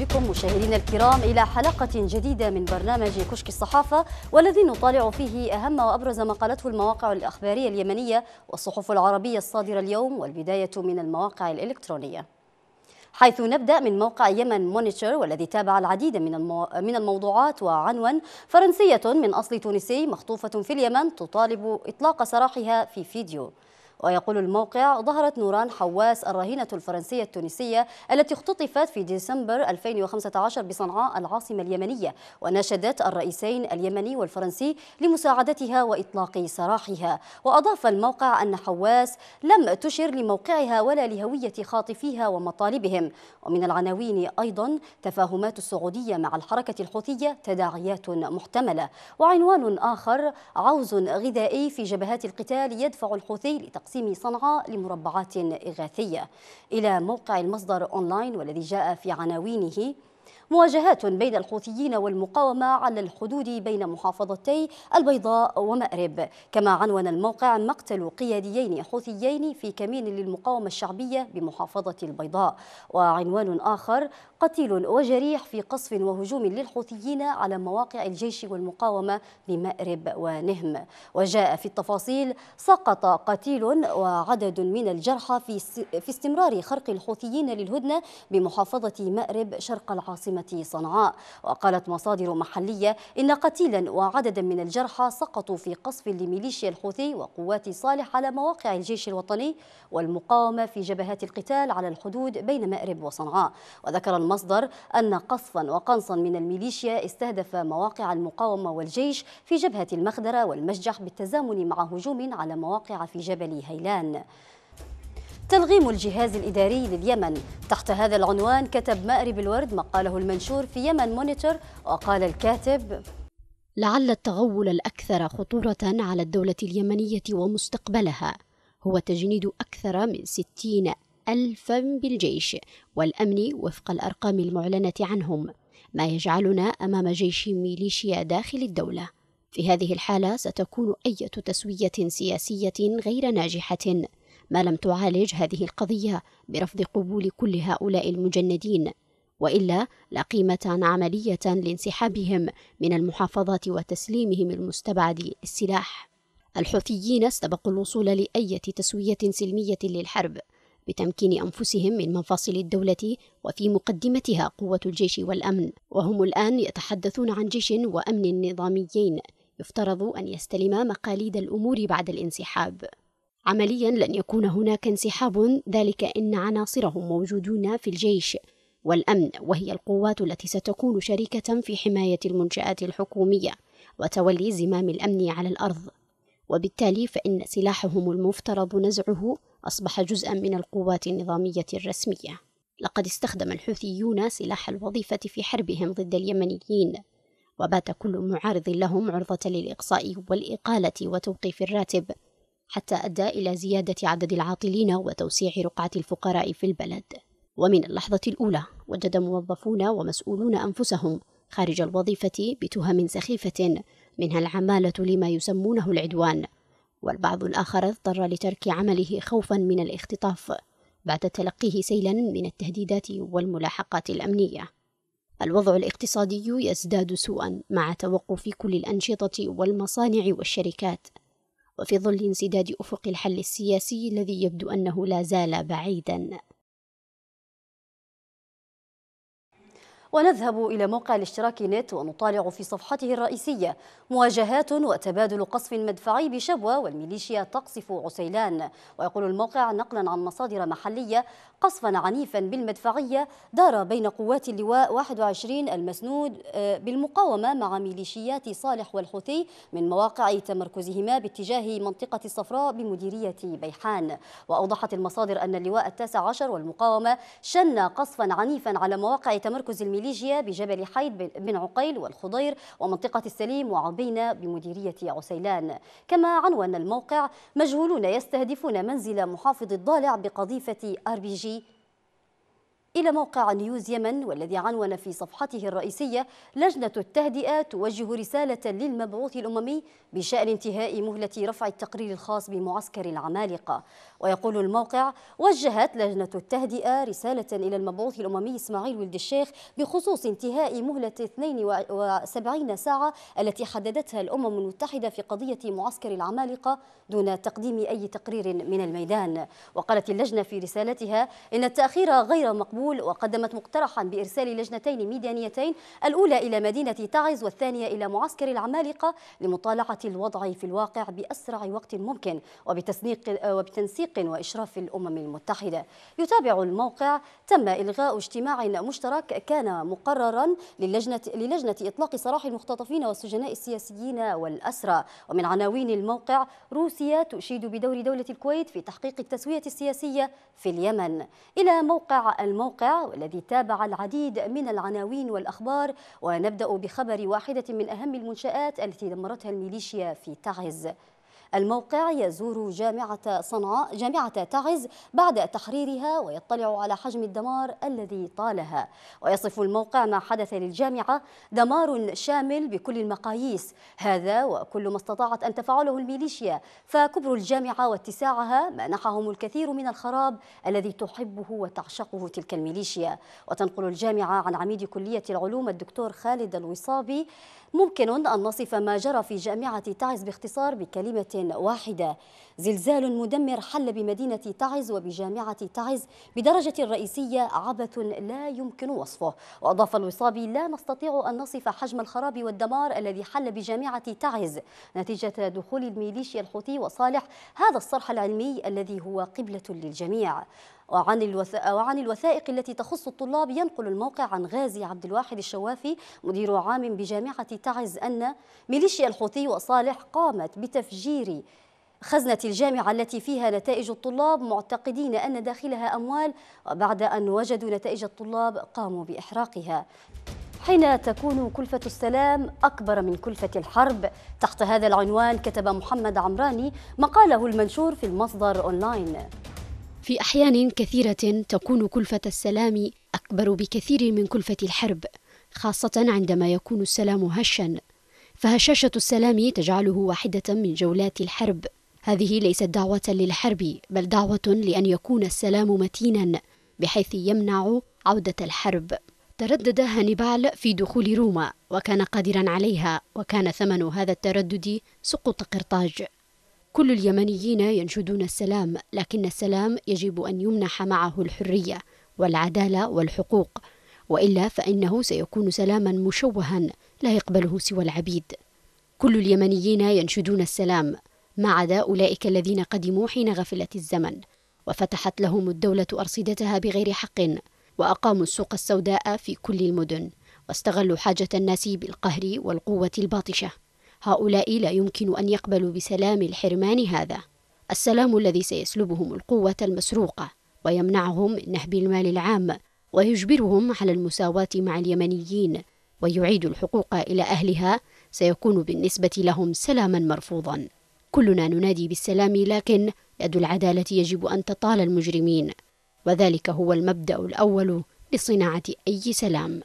بكم مشاهدينا الكرام إلى حلقة جديدة من برنامج كشك الصحافة والذي نطالع فيه أهم وأبرز ما قالته المواقع الأخبارية اليمنية والصحف العربية الصادرة اليوم والبداية من المواقع الإلكترونية حيث نبدأ من موقع يمن مونيتور والذي تابع العديد من المو... من الموضوعات وعنوان فرنسية من أصل تونسي مخطوفة في اليمن تطالب إطلاق سراحها في فيديو ويقول الموقع ظهرت نوران حواس الرهينة الفرنسية التونسية التي اختطفت في ديسمبر 2015 بصنعاء العاصمة اليمنية وناشدت الرئيسين اليمني والفرنسي لمساعدتها وإطلاق سراحها وأضاف الموقع أن حواس لم تشر لموقعها ولا لهوية خاطفيها ومطالبهم ومن العناوين أيضا تفاهمات السعودية مع الحركة الحوثية تداعيات محتملة وعنوان آخر عوز غذائي في جبهات القتال يدفع الحوثي لتقسيم تقسيم صنعاء لمربعات إغاثية إلى موقع المصدر أونلاين والذي جاء في عناوينه مواجهات بين الحوثيين والمقاومة على الحدود بين محافظتي البيضاء ومأرب كما عنون الموقع مقتل قياديين حوثيين في كمين للمقاومة الشعبية بمحافظة البيضاء وعنوان آخر قتيل وجريح في قصف وهجوم للحوثيين على مواقع الجيش والمقاومة بمأرب ونهم وجاء في التفاصيل سقط قتيل وعدد من الجرحى في استمرار خرق الحوثيين للهدنة بمحافظة مأرب شرق العاصمة صنعاء وقالت مصادر محلية إن قتيلا وعددا من الجرحى سقطوا في قصف لميليشيا الحوثي وقوات صالح على مواقع الجيش الوطني والمقاومة في جبهات القتال على الحدود بين مأرب وصنعاء وذكر المصدر أن قصفا وقنصا من الميليشيا استهدف مواقع المقاومة والجيش في جبهة المخدرة والمشجح بالتزامن مع هجوم على مواقع في جبل هيلان تلغيم الجهاز الإداري لليمن تحت هذا العنوان كتب مأرب الورد مقاله المنشور في يمن مونيتور وقال الكاتب لعل التغول الأكثر خطورة على الدولة اليمنية ومستقبلها هو تجنيد أكثر من ستين ألفا بالجيش والأمن وفق الأرقام المعلنة عنهم ما يجعلنا أمام جيش ميليشيا داخل الدولة في هذه الحالة ستكون أي تسوية سياسية غير ناجحة ما لم تعالج هذه القضية برفض قبول كل هؤلاء المجندين والا لا قيمه عمليه لانسحابهم من المحافظات وتسليمهم المستبعد للسلاح الحوثيين استبقوا الوصول لأية تسويه سلميه للحرب بتمكين انفسهم من مفاصل الدوله وفي مقدمتها قوه الجيش والامن وهم الان يتحدثون عن جيش وامن نظاميين يفترض ان يستلم مقاليد الامور بعد الانسحاب عمليا لن يكون هناك انسحاب ذلك ان عناصرهم موجودون في الجيش والامن وهي القوات التي ستكون شريكه في حمايه المنشات الحكوميه وتولي زمام الامن على الارض وبالتالي فان سلاحهم المفترض نزعه اصبح جزءا من القوات النظاميه الرسميه لقد استخدم الحوثيون سلاح الوظيفه في حربهم ضد اليمنيين وبات كل معارض لهم عرضه للاقصاء والاقاله وتوقيف الراتب حتى أدى إلى زيادة عدد العاطلين وتوسيع رقعة الفقراء في البلد ومن اللحظة الأولى وجد موظفون ومسؤولون أنفسهم خارج الوظيفة بتهم سخيفة منها العمالة لما يسمونه العدوان والبعض الآخر اضطر لترك عمله خوفا من الاختطاف بعد تلقيه سيلا من التهديدات والملاحقات الأمنية الوضع الاقتصادي يزداد سوءا مع توقف كل الأنشطة والمصانع والشركات وفي ظل انسداد افق الحل السياسي الذي يبدو انه لا زال بعيدا ونذهب إلى موقع الاشتراك نت ونطالع في صفحته الرئيسية مواجهات وتبادل قصف مدفعي بشبوة والميليشيا تقصف عسيلان ويقول الموقع نقلا عن مصادر محلية قصفا عنيفا بالمدفعية دار بين قوات اللواء 21 المسنود آه، بالمقاومة مع ميليشيات صالح والحوثي من مواقع تمركزهما باتجاه منطقة الصفراء بمديرية بيحان وأوضحت المصادر أن اللواء التاسع عشر والمقاومة شن قصفا عنيفا على مواقع تمركز الميليشيات بليجيا بجبل حيد بن عقيل والخضير ومنطقة السليم وعبينة بمديرية عسيلان كما عنوان الموقع مجهولون يستهدفون منزل محافظ الضالع بقذيفة ار بي جي إلى موقع نيوز يمن والذي عنون في صفحته الرئيسية لجنة التهدئة توجه رسالة للمبعوث الأممي بشأن انتهاء مهلة رفع التقرير الخاص بمعسكر العمالقة ويقول الموقع وجهت لجنة التهدئة رسالة إلى المبعوث الأممي إسماعيل ولد الشيخ بخصوص انتهاء مهلة 72 ساعة التي حددتها الأمم المتحدة في قضية معسكر العمالقة دون تقديم أي تقرير من الميدان وقالت اللجنة في رسالتها إن التأخير غير مقبول الأول وقدمت مقترحا بإرسال لجنتين ميدانيتين الأولى إلى مدينة تعز والثانية إلى معسكر العمالقة لمطالعة الوضع في الواقع بأسرع وقت ممكن وبتسنيق وبتنسيق وإشراف الأمم المتحدة يتابع الموقع تم إلغاء اجتماع مشترك كان مقررا للجنة, للجنة إطلاق سراح المختطفين والسجناء السياسيين والأسرى ومن عناوين الموقع روسيا تشيد بدور دولة الكويت في تحقيق التسوية السياسية في اليمن إلى موقع الموقع الموقع والذي تابع العديد من العناوين والأخبار ونبدأ بخبر واحدة من أهم المنشآت التي دمرتها الميليشيا في تعز الموقع يزور جامعة صنعاء جامعة تعز بعد تحريرها ويطلع على حجم الدمار الذي طالها ويصف الموقع ما حدث للجامعة دمار شامل بكل المقاييس هذا وكل ما استطاعت أن تفعله الميليشيا فكبر الجامعة واتساعها منحهم الكثير من الخراب الذي تحبه وتعشقه تلك الميليشيا وتنقل الجامعة عن عميد كلية العلوم الدكتور خالد الوصابي ممكن أن نصف ما جرى في جامعة تعز باختصار بكلمة واحدة زلزال مدمر حل بمدينة تعز وبجامعة تعز بدرجة رئيسية عبث لا يمكن وصفه وأضاف الوصابي لا نستطيع أن نصف حجم الخراب والدمار الذي حل بجامعة تعز نتيجة دخول الميليشيا الحوثي وصالح هذا الصرح العلمي الذي هو قبلة للجميع وعن, وعن الوثائق التي تخص الطلاب ينقل الموقع عن غازي عبد الواحد الشوافي مدير عام بجامعة تعز أن ميليشيا الحوثي وصالح قامت بتفجير خزنة الجامعة التي فيها نتائج الطلاب معتقدين أن داخلها أموال وبعد أن وجدوا نتائج الطلاب قاموا بإحراقها حين تكون كلفة السلام أكبر من كلفة الحرب تحت هذا العنوان كتب محمد عمراني مقاله المنشور في المصدر أونلاين في أحيان كثيرة تكون كلفة السلام أكبر بكثير من كلفة الحرب خاصة عندما يكون السلام هشا فهشاشة السلام تجعله واحدة من جولات الحرب هذه ليست دعوة للحرب بل دعوة لأن يكون السلام متينا بحيث يمنع عودة الحرب تردد هانيبال في دخول روما وكان قادرا عليها وكان ثمن هذا التردد سقوط قرطاج كل اليمنيين ينشدون السلام لكن السلام يجب أن يمنح معه الحرية والعدالة والحقوق وإلا فإنه سيكون سلاما مشوها لا يقبله سوى العبيد كل اليمنيين ينشدون السلام ما عدا أولئك الذين قدموا حين غفلة الزمن وفتحت لهم الدولة أرصدتها بغير حق وأقاموا السوق السوداء في كل المدن واستغلوا حاجة الناس بالقهر والقوة الباطشة هؤلاء لا يمكن أن يقبلوا بسلام الحرمان هذا السلام الذي سيسلبهم القوة المسروقة ويمنعهم من نهب المال العام ويجبرهم على المساواة مع اليمنيين ويعيد الحقوق إلى أهلها سيكون بالنسبة لهم سلاما مرفوضا كلنا ننادي بالسلام لكن يد العدالة يجب أن تطال المجرمين وذلك هو المبدأ الأول لصناعة أي سلام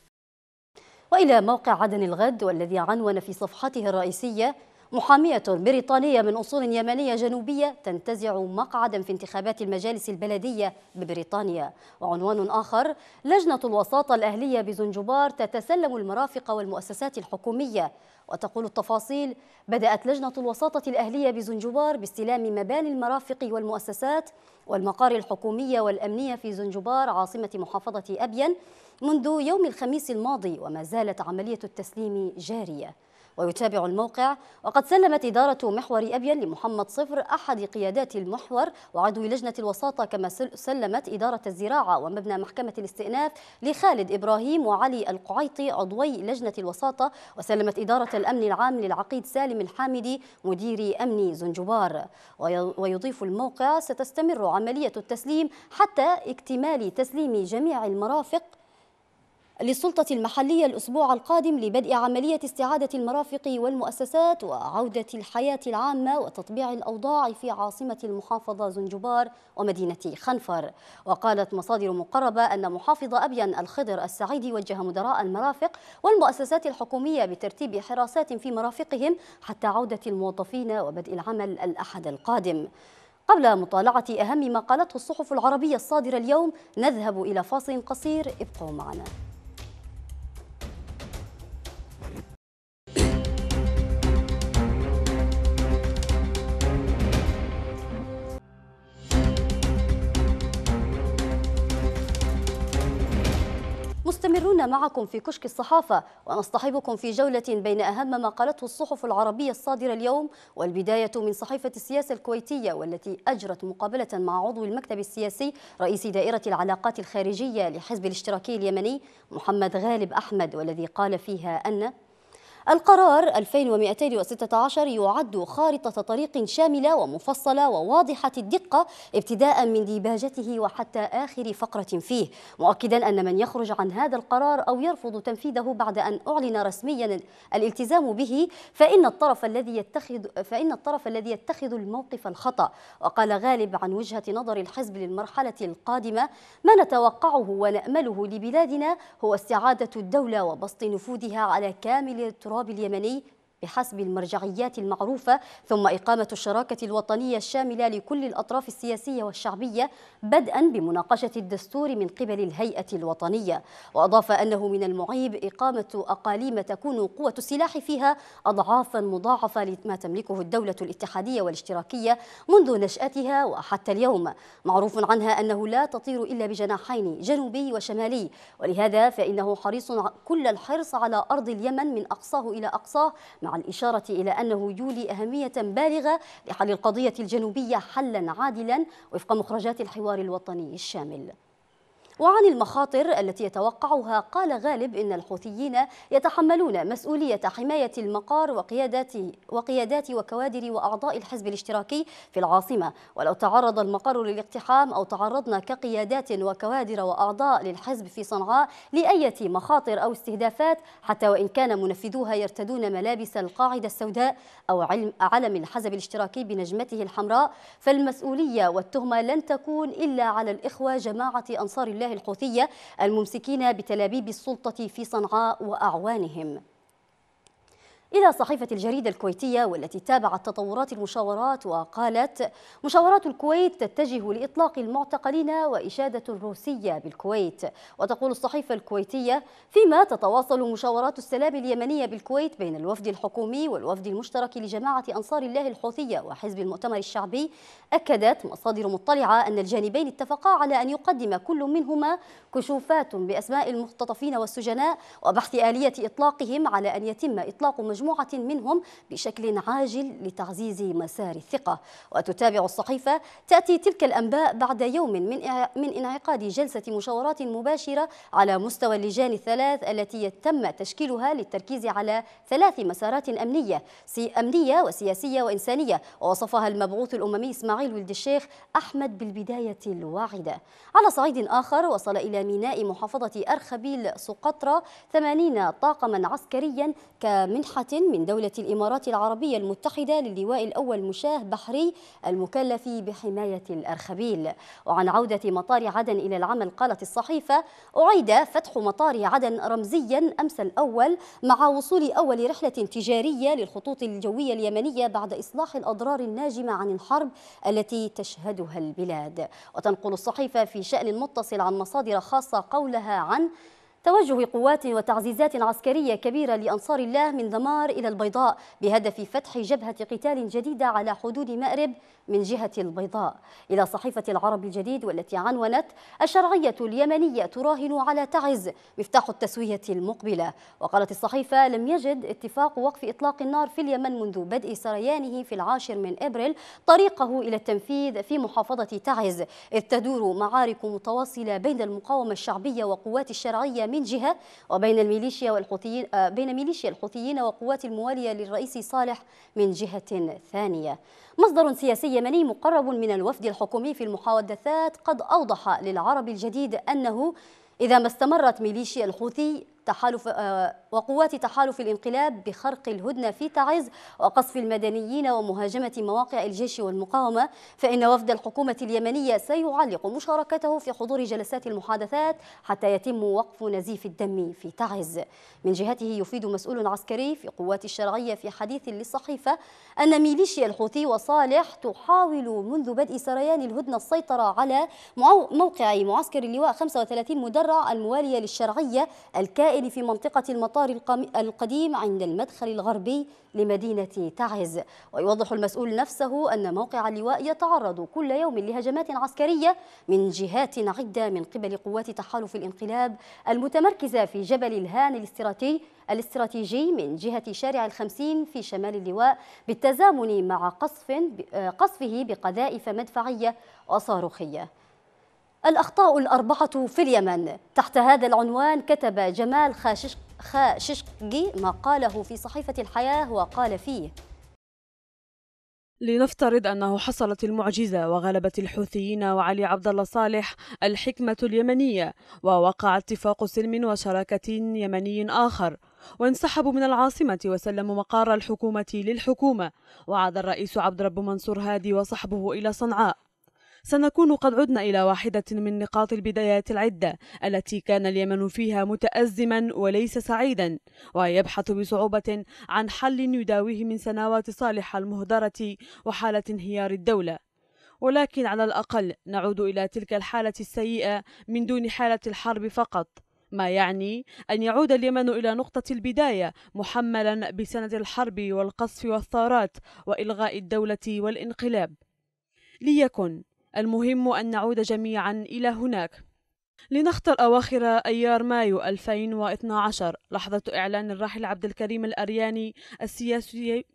وإلى موقع عدن الغد والذي عنون في صفحته الرئيسية محامية بريطانية من أصول يمنية جنوبية تنتزع مقعدا في انتخابات المجالس البلدية ببريطانيا وعنوان آخر لجنة الوساطة الأهلية بزنجبار تتسلم المرافق والمؤسسات الحكومية وتقول التفاصيل بدأت لجنة الوساطة الأهلية بزنجبار باستلام مباني المرافق والمؤسسات والمقار الحكومية والأمنية في زنجبار عاصمة محافظة أبين منذ يوم الخميس الماضي وما زالت عملية التسليم جارية ويتابع الموقع وقد سلمت إدارة محور أبين لمحمد صفر أحد قيادات المحور وعضو لجنة الوساطة كما سلمت إدارة الزراعة ومبنى محكمة الاستئناف لخالد إبراهيم وعلي القعيطي عضوي لجنة الوساطة وسلمت إدارة الأمن العام للعقيد سالم الحامدي مدير أمن زنجبار ويضيف الموقع ستستمر عملية التسليم حتى اكتمال تسليم جميع المرافق للسلطة المحلية الأسبوع القادم لبدء عملية استعادة المرافق والمؤسسات وعودة الحياة العامة وتطبيع الأوضاع في عاصمة المحافظة زنجبار ومدينة خنفر وقالت مصادر مقربة أن محافظ أبين الخضر السعيدي وجه مدراء المرافق والمؤسسات الحكومية بترتيب حراسات في مرافقهم حتى عودة الموظفين وبدء العمل الأحد القادم قبل مطالعة أهم ما قالته الصحف العربية الصادرة اليوم نذهب إلى فاصل قصير ابقوا معنا مستمرون معكم في كشك الصحافة ونصطحبكم في جولة بين أهم ما قالته الصحف العربية الصادرة اليوم والبداية من صحيفة السياسة الكويتية والتي أجرت مقابلة مع عضو المكتب السياسي رئيس دائرة العلاقات الخارجية لحزب الاشتراكي اليمني محمد غالب أحمد والذي قال فيها أن القرار 2216 يعد خارطة طريق شاملة ومفصلة وواضحة الدقة ابتداء من ديباجته وحتى آخر فقرة فيه مؤكدا أن من يخرج عن هذا القرار أو يرفض تنفيذه بعد أن أعلن رسميا الالتزام به فإن الطرف الذي يتخذ فإن الطرف الذي يتخذ الموقف الخطأ وقال غالب عن وجهة نظر الحزب للمرحلة القادمة ما نتوقعه ونأمله لبلادنا هو استعادة الدولة وبسط نفوذها على كامل التراب اليمني بحسب المرجعيات المعروفة ثم إقامة الشراكة الوطنية الشاملة لكل الأطراف السياسية والشعبية بدءا بمناقشة الدستور من قبل الهيئة الوطنية وأضاف أنه من المعيب إقامة أقاليم تكون قوة السلاح فيها أضعافا مضاعفة لما تملكه الدولة الاتحادية والاشتراكية منذ نشأتها وحتى اليوم معروف عنها أنه لا تطير إلا بجناحين جنوبي وشمالي ولهذا فإنه حريص كل الحرص على أرض اليمن من أقصاه إلى أقصاه مع مع الإشارة إلى أنه يولي أهمية بالغة لحل القضية الجنوبية حلا عادلا وفق مخرجات الحوار الوطني الشامل وعن المخاطر التي يتوقعها قال غالب إن الحوثيين يتحملون مسؤولية حماية المقار وقيادات, وقيادات وكوادر وأعضاء الحزب الاشتراكي في العاصمة ولو تعرض المقر للاقتحام أو تعرضنا كقيادات وكوادر وأعضاء للحزب في صنعاء لأية مخاطر أو استهدافات حتى وإن كان منفذوها يرتدون ملابس القاعدة السوداء أو علم علم الحزب الاشتراكي بنجمته الحمراء فالمسؤولية والتهمة لن تكون إلا على الإخوة جماعة أنصار الله الله الحوثية الممسكين بتلابيب السلطة في صنعاء وأعوانهم إلى صحيفة الجريدة الكويتية والتي تابعت تطورات المشاورات وقالت مشاورات الكويت تتجه لإطلاق المعتقلين وإشادة الروسية بالكويت وتقول الصحيفة الكويتية فيما تتواصل مشاورات السلام اليمنية بالكويت بين الوفد الحكومي والوفد المشترك لجماعة أنصار الله الحوثية وحزب المؤتمر الشعبي أكدت مصادر مطلعة أن الجانبين اتفقا على أن يقدم كل منهما كشوفات بأسماء المختطفين والسجناء وبحث آلية إطلاقهم على أن يتم إطلاق مجموعة مجموعة منهم بشكل عاجل لتعزيز مسار الثقة وتتابع الصحيفة تأتي تلك الأنباء بعد يوم من من انعقاد جلسة مشاورات مباشرة على مستوى اللجان الثلاث التي تم تشكيلها للتركيز على ثلاث مسارات أمنية أمنية وسياسية وإنسانية ووصفها المبعوث الأممي إسماعيل ولد الشيخ أحمد بالبداية الواعدة على صعيد آخر وصل إلى ميناء محافظة أرخبيل سقطرى 80 طاقما عسكريا كمنحة من دولة الإمارات العربية المتحدة للواء الأول مشاه بحري المكلف بحماية الأرخبيل وعن عودة مطار عدن إلى العمل قالت الصحيفة أعيد فتح مطار عدن رمزيا أمس الأول مع وصول أول رحلة تجارية للخطوط الجوية اليمنية بعد إصلاح الأضرار الناجمة عن الحرب التي تشهدها البلاد وتنقل الصحيفة في شأن متصل عن مصادر خاصة قولها عن توجه قوات وتعزيزات عسكرية كبيرة لأنصار الله من دمار إلى البيضاء بهدف فتح جبهة قتال جديدة على حدود مأرب من جهة البيضاء إلى صحيفة العرب الجديد والتي عنونت الشرعية اليمنية تراهن على تعز مفتاح التسوية المقبلة وقالت الصحيفة لم يجد اتفاق وقف إطلاق النار في اليمن منذ بدء سريانه في العاشر من إبريل طريقه إلى التنفيذ في محافظة تعز إذ تدور معارك متواصلة بين المقاومة الشعبية وقوات الشرعية من جهة وبين الميليشيا والحوثيين آه، بين ميليشيا الحوثيين وقوات الموالية للرئيس صالح من جهة ثانية مصدر سياسي يمني مقرب من الوفد الحكومي في المحادثات قد أوضح للعرب الجديد أنه إذا ما استمرت ميليشيا الحوثي تحالف آه، وقوات تحالف الانقلاب بخرق الهدنة في تعز وقصف المدنيين ومهاجمة مواقع الجيش والمقاومة فإن وفد الحكومة اليمنية سيعلق مشاركته في حضور جلسات المحادثات حتى يتم وقف نزيف الدم في تعز من جهته يفيد مسؤول عسكري في قوات الشرعية في حديث للصحيفة أن ميليشيا الحوثي وصالح تحاول منذ بدء سريان الهدنة السيطرة على موقع معسكر اللواء 35 مدرع الموالية للشرعية الكائن في منطقة المطار الحصار القديم عند المدخل الغربي لمدينة تعز ويوضح المسؤول نفسه أن موقع اللواء يتعرض كل يوم لهجمات عسكرية من جهات عدة من قبل قوات تحالف الانقلاب المتمركزة في جبل الهان الاستراتي الاستراتيجي من جهة شارع الخمسين في شمال اللواء بالتزامن مع قصف قصفه بقذائف مدفعية وصاروخية الأخطاء الأربعة في اليمن تحت هذا العنوان كتب جمال خاشقي خاشقجي ما قاله في صحيفة الحياة وقال فيه لنفترض أنه حصلت المعجزة وغلبت الحوثيين وعلي عبد الله صالح الحكمة اليمنية ووقع اتفاق سلم وشراكة يمني آخر وانسحبوا من العاصمة وسلموا مقر الحكومة للحكومة وعاد الرئيس عبد رب منصور هادي وصحبه إلى صنعاء سنكون قد عدنا إلى واحدة من نقاط البدايات العدة التي كان اليمن فيها متأزما وليس سعيدا ويبحث بصعوبة عن حل يداويه من سنوات صالحة المهدرة وحالة انهيار الدولة ولكن على الأقل نعود إلى تلك الحالة السيئة من دون حالة الحرب فقط ما يعني أن يعود اليمن إلى نقطة البداية محملا بسنة الحرب والقصف والثارات وإلغاء الدولة والانقلاب ليكن المهم أن نعود جميعا إلى هناك لنختر أواخر أيار مايو 2012 لحظة إعلان الراحل عبد الكريم الأرياني السياسي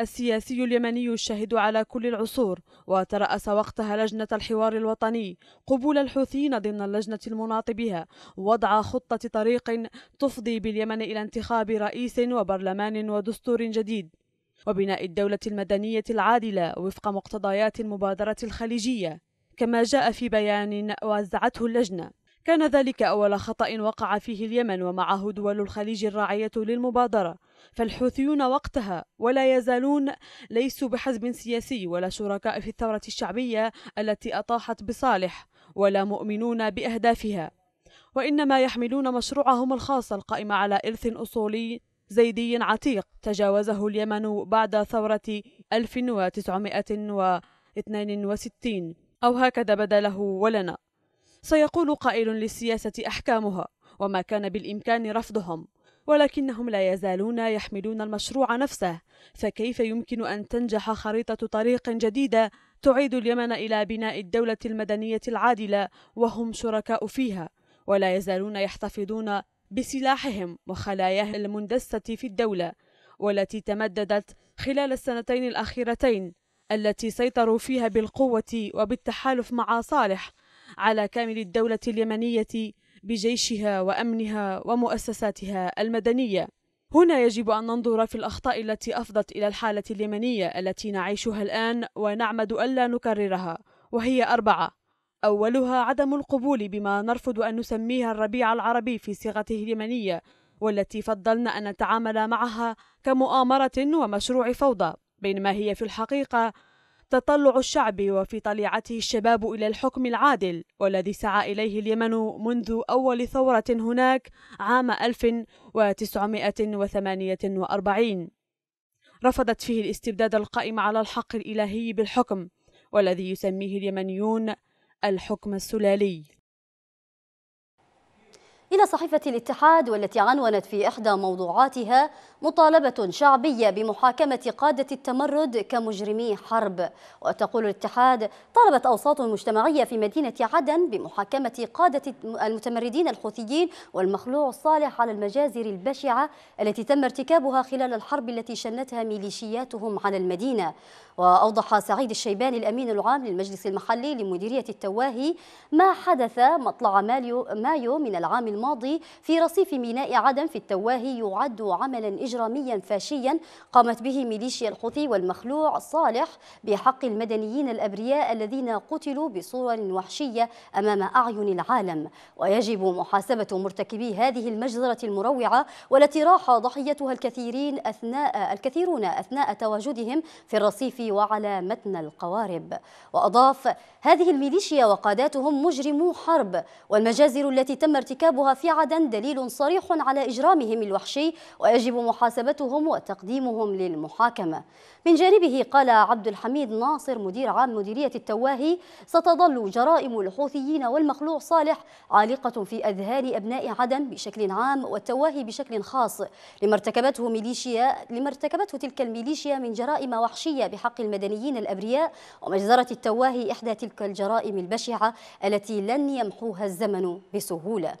السياسي اليمني الشاهد على كل العصور وترأس وقتها لجنة الحوار الوطني قبول الحوثيين ضمن اللجنة المناط بها وضع خطة طريق تفضي باليمن إلى انتخاب رئيس وبرلمان ودستور جديد وبناء الدولة المدنية العادلة وفق مقتضيات المبادرة الخليجية كما جاء في بيان وزعته اللجنة كان ذلك أول خطأ وقع فيه اليمن ومعه دول الخليج الراعية للمبادرة فالحوثيون وقتها ولا يزالون ليسوا بحزب سياسي ولا شركاء في الثورة الشعبية التي أطاحت بصالح ولا مؤمنون بأهدافها وإنما يحملون مشروعهم الخاص القائم على إرث أصولي زيدي عتيق تجاوزه اليمن بعد ثورة 1962 أو هكذا بدا له ولنا سيقول قائل للسياسة أحكامها وما كان بالإمكان رفضهم ولكنهم لا يزالون يحملون المشروع نفسه فكيف يمكن أن تنجح خريطة طريق جديدة تعيد اليمن إلى بناء الدولة المدنية العادلة وهم شركاء فيها ولا يزالون يحتفظون بسلاحهم وخلاياهم المندسة في الدولة والتي تمددت خلال السنتين الأخيرتين التي سيطروا فيها بالقوة وبالتحالف مع صالح على كامل الدولة اليمنية بجيشها وأمنها ومؤسساتها المدنية. هنا يجب أن ننظر في الأخطاء التي أفضت إلى الحالة اليمنية التي نعيشها الآن ونعمد ألا نكررها، وهي أربعة: أولها عدم القبول بما نرفض أن نسميها الربيع العربي في صيغته اليمنية والتي فضلنا أن نتعامل معها كمؤامرة ومشروع فوضى بينما هي في الحقيقة تطلع الشعب وفي طليعته الشباب إلى الحكم العادل والذي سعى إليه اليمن منذ أول ثورة هناك عام 1948 رفضت فيه الاستبداد القائم على الحق الإلهي بالحكم والذي يسميه اليمنيون الحكم السلالي إلى صحيفة الاتحاد والتي عنونت في إحدى موضوعاتها مطالبة شعبية بمحاكمة قادة التمرد كمجرمي حرب وتقول الاتحاد طالبت أوساط مجتمعية في مدينة عدن بمحاكمة قادة المتمردين الحوثيين والمخلوع الصالح على المجازر البشعة التي تم ارتكابها خلال الحرب التي شنتها ميليشياتهم على المدينة وأوضح سعيد الشيباني الأمين العام للمجلس المحلي لمديرية التواهي ما حدث مطلع مايو من العام الماضي الماضي في رصيف ميناء عدن في التواهي يعد عملا إجراميا فاشيا قامت به ميليشيا الحوثي والمخلوع صالح بحق المدنيين الأبرياء الذين قتلوا بصور وحشية أمام أعين العالم ويجب محاسبة مرتكبي هذه المجزرة المروعة والتي راح ضحيتها الكثيرين أثناء الكثيرون أثناء تواجدهم في الرصيف وعلى متن القوارب وأضاف هذه الميليشيا وقاداتهم مجرمو حرب والمجازر التي تم ارتكابها في عدن دليل صريح على إجرامهم الوحشي ويجب محاسبتهم وتقديمهم للمحاكمة من جانبه قال عبد الحميد ناصر مدير عام مديرية التواهي ستظل جرائم الحوثيين والمخلوع صالح عالقة في أذهان أبناء عدن بشكل عام والتواهي بشكل خاص لما ارتكبته ميليشيا لما ارتكبته تلك الميليشيا من جرائم وحشية بحق المدنيين الأبرياء ومجزرة التواهي إحدى تلك الجرائم البشعة التي لن يمحوها الزمن بسهولة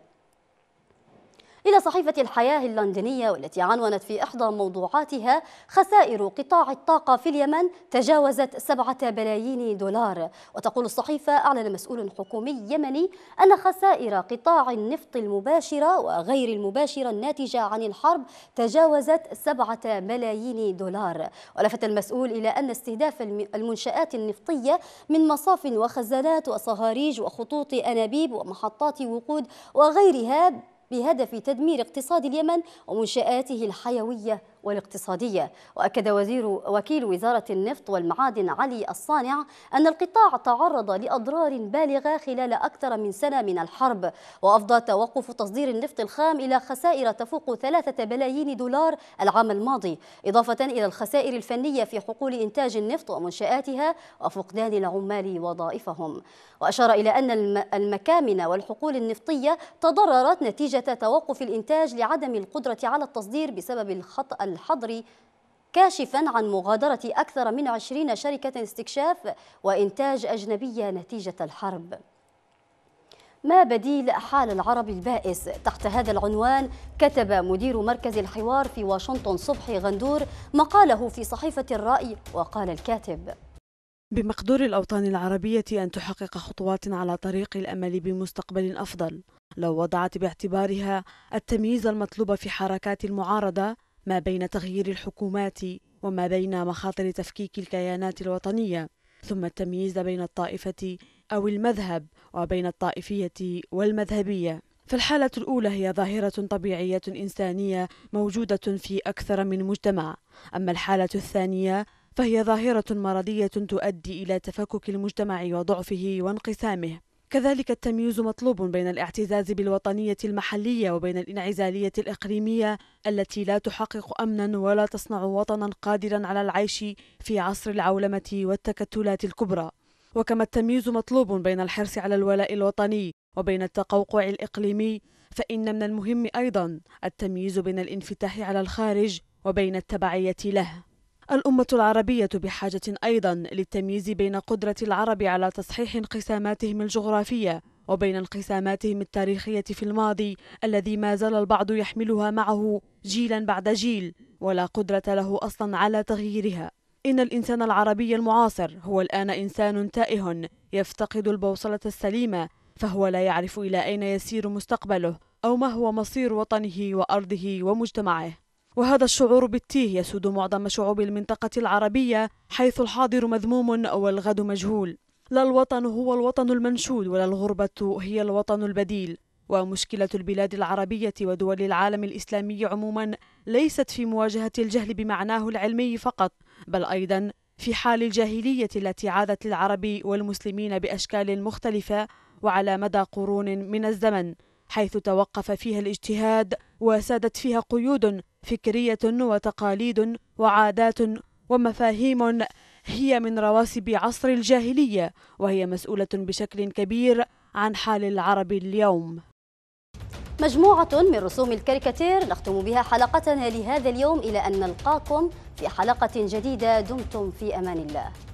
إلى صحيفة الحياة اللندنية والتي عنونت في إحدى موضوعاتها خسائر قطاع الطاقة في اليمن تجاوزت 7 بلايين دولار وتقول الصحيفة أعلن مسؤول حكومي يمني أن خسائر قطاع النفط المباشرة وغير المباشرة الناتجة عن الحرب تجاوزت 7 ملايين دولار ولفت المسؤول إلى أن استهداف المنشآت النفطية من مصاف وخزانات وصهاريج وخطوط أنابيب ومحطات وقود وغيرها بهدف تدمير اقتصاد اليمن ومنشآته الحيوية والاقتصادية وأكد وزير وكيل وزارة النفط والمعادن علي الصانع أن القطاع تعرض لأضرار بالغة خلال أكثر من سنة من الحرب وأفضى توقف تصدير النفط الخام إلى خسائر تفوق ثلاثة بلايين دولار العام الماضي إضافة إلى الخسائر الفنية في حقول إنتاج النفط ومنشآتها وفقدان العمال وظائفهم وأشار إلى أن المكامن والحقول النفطية تضررت نتيجة توقف الإنتاج لعدم القدرة على التصدير بسبب الخطأ الحضري كاشفا عن مغادرة أكثر من 20 شركة استكشاف وإنتاج أجنبية نتيجة الحرب ما بديل حال العرب البائس تحت هذا العنوان كتب مدير مركز الحوار في واشنطن صبحي غندور مقاله في صحيفة الرأي وقال الكاتب بمقدور الأوطان العربية أن تحقق خطوات على طريق الأمل بمستقبل أفضل لو وضعت باعتبارها التمييز المطلوب في حركات المعارضة ما بين تغيير الحكومات وما بين مخاطر تفكيك الكيانات الوطنية ثم التمييز بين الطائفة أو المذهب وبين الطائفية والمذهبية فالحالة الأولى هي ظاهرة طبيعية إنسانية موجودة في أكثر من مجتمع أما الحالة الثانية فهي ظاهرة مرضية تؤدي إلى تفكك المجتمع وضعفه وانقسامه كذلك التمييز مطلوب بين الاعتزاز بالوطنية المحلية وبين الانعزالية الإقليمية التي لا تحقق أمنا ولا تصنع وطنا قادرا على العيش في عصر العولمة والتكتلات الكبرى وكما التمييز مطلوب بين الحرص على الولاء الوطني وبين التقوقع الإقليمي فإن من المهم أيضا التمييز بين الانفتاح على الخارج وبين التبعية له الأمة العربية بحاجة أيضا للتمييز بين قدرة العرب على تصحيح انقساماتهم الجغرافية وبين انقساماتهم التاريخية في الماضي الذي ما زال البعض يحملها معه جيلا بعد جيل ولا قدرة له أصلا على تغييرها إن الإنسان العربي المعاصر هو الآن إنسان تائه يفتقد البوصلة السليمة فهو لا يعرف إلى أين يسير مستقبله أو ما هو مصير وطنه وأرضه ومجتمعه وهذا الشعور بالتيه يسود معظم شعوب المنطقة العربية حيث الحاضر مذموم والغد مجهول لا الوطن هو الوطن المنشود ولا الغربة هي الوطن البديل ومشكلة البلاد العربية ودول العالم الإسلامي عموما ليست في مواجهة الجهل بمعناه العلمي فقط بل أيضا في حال الجاهلية التي عادت للعرب والمسلمين بأشكال مختلفة وعلى مدى قرون من الزمن حيث توقف فيها الاجتهاد وسادت فيها قيود فكرية وتقاليد وعادات ومفاهيم هي من رواسب عصر الجاهلية وهي مسؤولة بشكل كبير عن حال العرب اليوم مجموعة من رسوم الكاريكاتير نختم بها حلقتنا لهذا اليوم إلى أن نلقاكم في حلقة جديدة دمتم في أمان الله